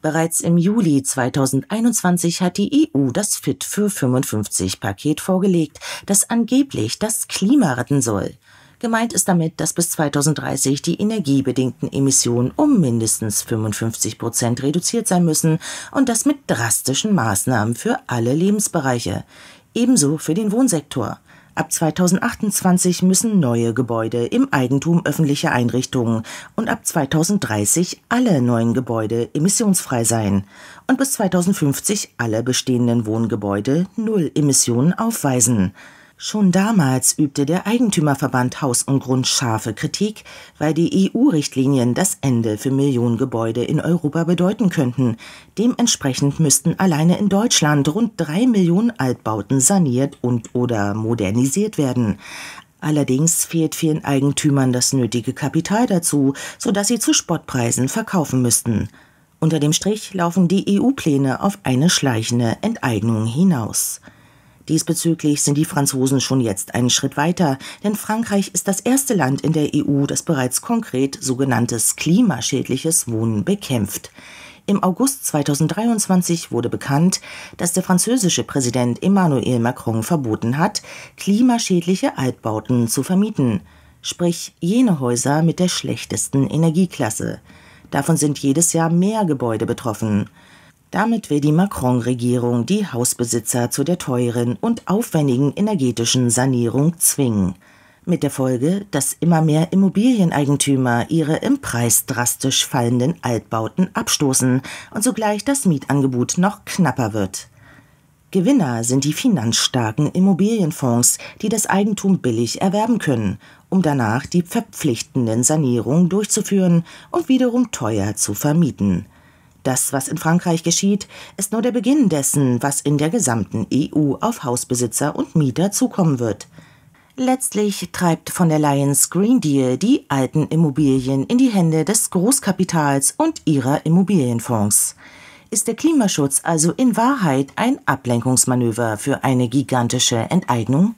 Bereits im Juli 2021 hat die EU das Fit für 55 Paket vorgelegt, das angeblich das Klima retten soll. Gemeint ist damit, dass bis 2030 die energiebedingten Emissionen um mindestens 55 Prozent reduziert sein müssen und das mit drastischen Maßnahmen für alle Lebensbereiche, ebenso für den Wohnsektor. Ab 2028 müssen neue Gebäude im Eigentum öffentlicher Einrichtungen und ab 2030 alle neuen Gebäude emissionsfrei sein und bis 2050 alle bestehenden Wohngebäude null Emissionen aufweisen. Schon damals übte der Eigentümerverband Haus und Grund scharfe Kritik, weil die EU-Richtlinien das Ende für Millionen Gebäude in Europa bedeuten könnten. Dementsprechend müssten alleine in Deutschland rund drei Millionen Altbauten saniert und oder modernisiert werden. Allerdings fehlt vielen Eigentümern das nötige Kapital dazu, sodass sie zu Spottpreisen verkaufen müssten. Unter dem Strich laufen die EU-Pläne auf eine schleichende Enteignung hinaus. Diesbezüglich sind die Franzosen schon jetzt einen Schritt weiter, denn Frankreich ist das erste Land in der EU, das bereits konkret sogenanntes klimaschädliches Wohnen bekämpft. Im August 2023 wurde bekannt, dass der französische Präsident Emmanuel Macron verboten hat, klimaschädliche Altbauten zu vermieten, sprich jene Häuser mit der schlechtesten Energieklasse. Davon sind jedes Jahr mehr Gebäude betroffen. Damit will die Macron-Regierung die Hausbesitzer zu der teuren und aufwendigen energetischen Sanierung zwingen. Mit der Folge, dass immer mehr Immobilieneigentümer ihre im Preis drastisch fallenden Altbauten abstoßen und sogleich das Mietangebot noch knapper wird. Gewinner sind die finanzstarken Immobilienfonds, die das Eigentum billig erwerben können, um danach die verpflichtenden Sanierungen durchzuführen und wiederum teuer zu vermieten. Das, was in Frankreich geschieht, ist nur der Beginn dessen, was in der gesamten EU auf Hausbesitzer und Mieter zukommen wird. Letztlich treibt von der Lions Green Deal die alten Immobilien in die Hände des Großkapitals und ihrer Immobilienfonds. Ist der Klimaschutz also in Wahrheit ein Ablenkungsmanöver für eine gigantische Enteignung?